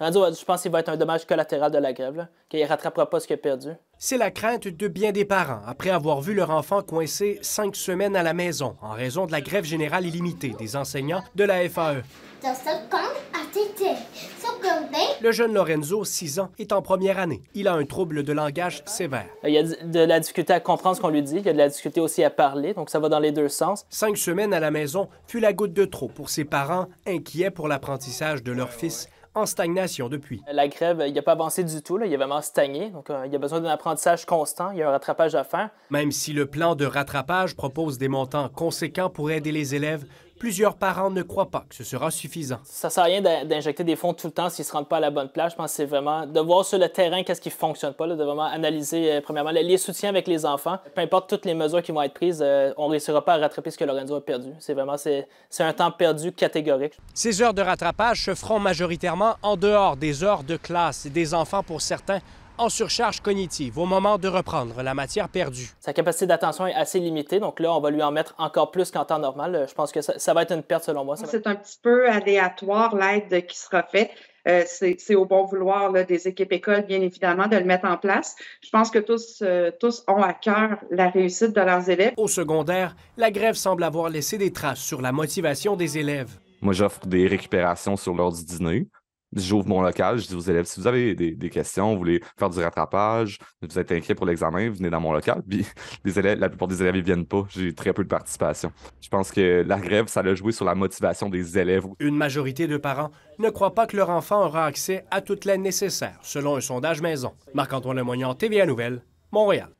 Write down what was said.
je pense qu'il va être un dommage collatéral de la grève, qu'il ne rattrapera pas ce qu'il a perdu. C'est la crainte de bien des parents après avoir vu leur enfant coincé cinq semaines à la maison en raison de la grève générale illimitée des enseignants de la FAE. Le jeune Lorenzo, 6 ans, est en première année. Il a un trouble de langage sévère. Il y a de la difficulté à comprendre ce qu'on lui dit, il y a de la difficulté aussi à parler, donc ça va dans les deux sens. Cinq semaines à la maison fut la goutte de trop pour ses parents, inquiets pour l'apprentissage de leur fils stagnation depuis. La grève, il n'a pas avancé du tout, là. il a vraiment stagné, donc euh, il y a besoin d'un apprentissage constant, il y a un rattrapage à faire. Même si le plan de rattrapage propose des montants conséquents pour aider les élèves, Plusieurs parents ne croient pas que ce sera suffisant. Ça sert à rien d'injecter des fonds tout le temps s'ils ne se rendent pas à la bonne place. Je pense que c'est vraiment de voir sur le terrain qu'est-ce qui ne fonctionne pas, là, de vraiment analyser, euh, premièrement, les soutiens avec les enfants. Peu importe toutes les mesures qui vont être prises, euh, on ne réussira pas à rattraper ce que Lorenzo a perdu. C'est vraiment c'est un temps perdu catégorique. Ces heures de rattrapage se feront majoritairement en dehors des heures de classe. et Des enfants, pour certains, en surcharge cognitive au moment de reprendre la matière perdue. Sa capacité d'attention est assez limitée, donc là, on va lui en mettre encore plus qu'en temps normal. Je pense que ça, va être une perte selon moi. C'est un petit peu aléatoire l'aide qui sera faite. Euh, c'est au bon vouloir des équipes écoles, bien évidemment, de le mettre en place. Je pense que tous, euh, tous ont à cœur la réussite de leurs élèves. Au secondaire, la grève semble avoir laissé des traces sur la motivation des élèves. Moi, j'offre des récupérations sur l'ordre du dîner. J'ouvre mon local, je dis aux élèves, si vous avez des, questions, vous voulez faire du rattrapage, vous êtes inquiet pour l'examen, venez dans mon local. Puis les la plupart des élèves ne viennent pas. J'ai très peu de participation. Je pense que la grève, ça l'a joué sur la motivation des élèves. Une majorité de parents ne croient pas que leur enfant aura accès à toute l'aide nécessaire, selon un sondage maison. Marc-Antoine Lemoyant, TVA Nouvelle, Montréal.